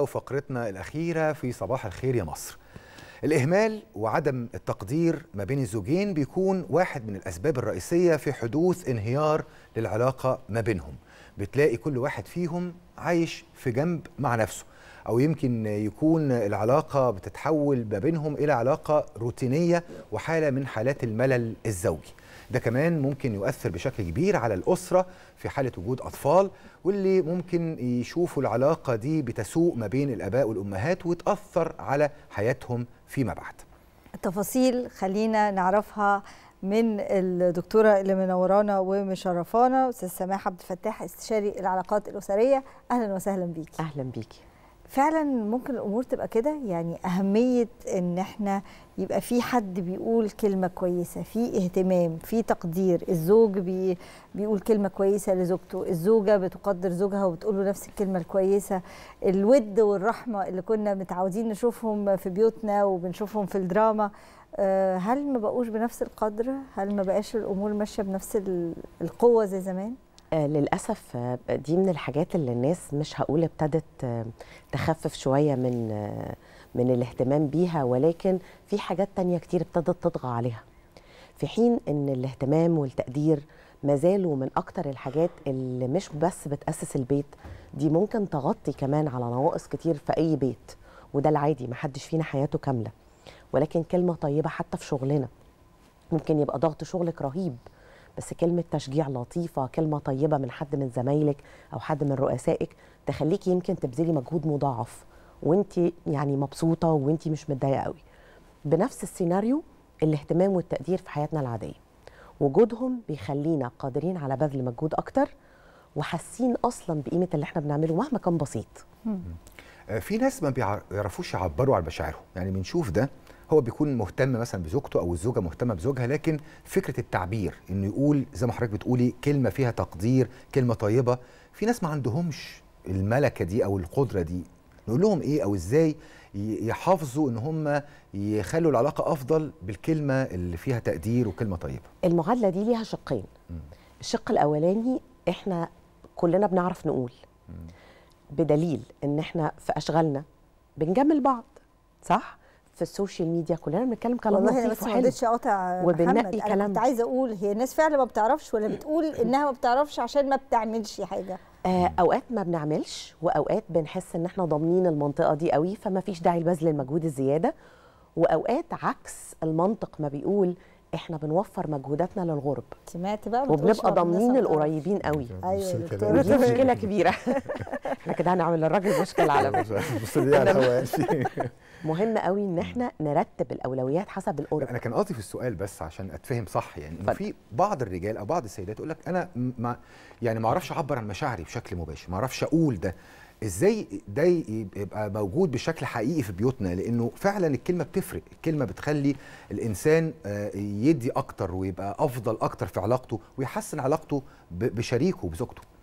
وفقرتنا الأخيرة في صباح الخير يا مصر الإهمال وعدم التقدير ما بين الزوجين بيكون واحد من الأسباب الرئيسية في حدوث انهيار للعلاقة ما بينهم بتلاقي كل واحد فيهم عايش في جنب مع نفسه او يمكن يكون العلاقه بتتحول ما بينهم الى علاقه روتينيه وحاله من حالات الملل الزوجي ده كمان ممكن يؤثر بشكل كبير على الاسره في حاله وجود اطفال واللي ممكن يشوفوا العلاقه دي بتسوء ما بين الاباء والامهات وتاثر على حياتهم فيما بعد التفاصيل خلينا نعرفها من الدكتوره اللي منورانا ومشرفانا استاذ سماح عبد الفتاح استشاري العلاقات الاسريه اهلا وسهلا بيكي اهلا بيكي فعلا ممكن الامور تبقى كده يعني اهميه ان احنا يبقى في حد بيقول كلمه كويسه في اهتمام في تقدير الزوج بي بيقول كلمه كويسه لزوجته الزوجه بتقدر زوجها وبتقول له نفس الكلمه الكويسه الود والرحمه اللي كنا متعودين نشوفهم في بيوتنا وبنشوفهم في الدراما آه، هل ما بقوش بنفس القدر هل ما بقاش الامور ماشيه بنفس القوه زي زمان آه، للأسف آه، دي من الحاجات اللي الناس مش هقول ابتدت آه، تخفف شوية من من الاهتمام بيها ولكن في حاجات تانية كتير ابتدت تطغى عليها في حين ان الاهتمام والتقدير ما زالوا من اكتر الحاجات اللي مش بس بتأسس البيت دي ممكن تغطي كمان على نواقص كتير في اي بيت وده العادي ما حدش فينا حياته كاملة ولكن كلمة طيبة حتى في شغلنا ممكن يبقى ضغط شغلك رهيب بس كلمه تشجيع لطيفه كلمه طيبه من حد من زمايلك او حد من رؤسائك تخليكي يمكن تبذلي مجهود مضاعف وانت يعني مبسوطه وانت مش متضايقه قوي بنفس السيناريو الاهتمام والتقدير في حياتنا العاديه وجودهم بيخلينا قادرين على بذل مجهود اكتر وحاسين اصلا بقيمه اللي احنا بنعمله مهما كان بسيط آه، في ناس ما بيعرفوش يعبروا عن مشاعرهم يعني بنشوف ده هو بيكون مهتم مثلا بزوجته او الزوجه مهتمه بزوجها لكن فكره التعبير انه يقول زي ما حضرتك بتقولي كلمه فيها تقدير كلمه طيبه في ناس ما عندهمش الملكه دي او القدره دي نقول لهم ايه او ازاي يحافظوا ان هم يخلوا العلاقه افضل بالكلمه اللي فيها تقدير وكلمه طيبه المعادله دي ليها شقين الشق الاولاني احنا كلنا بنعرف نقول بدليل ان احنا في اشغالنا بنجمل بعض صح في السوشيال ميديا كلنا بنتكلم كلام والله لطيف والله بس ما اقاطع وبننقي كلام كنت عايزه اقول هي الناس فعلا ما بتعرفش ولا بتقول انها ما بتعرفش عشان ما بتعملش حاجه آه، اوقات ما بنعملش واوقات بنحس ان احنا ضامنين المنطقه دي قوي فما فيش داعي لبذل المجهود الزياده واوقات عكس المنطق ما بيقول احنا بنوفر مجهوداتنا للغرب سمعت بقى وبنبقى ضامنين القريبين قوي ايوه دي مشكله كبيره احنا كده هنعمل للراجل مشكله على فكره يعني. مهم قوي ان احنا نرتب الاولويات حسب القرب انا كان قصدي في السؤال بس عشان اتفهم صح يعني انه في بعض الرجال او بعض السيدات يقول لك انا ما يعني ما اعرفش اعبر عن مشاعري بشكل مباشر ما اعرفش اقول ده ازاي ده يبقى موجود بشكل حقيقي في بيوتنا لانه فعلا الكلمه بتفرق الكلمه بتخلي الانسان آه، يدي اكتر ويبقى افضل اكتر في علاقته ويحسن علاقته بشريكه وبزوجته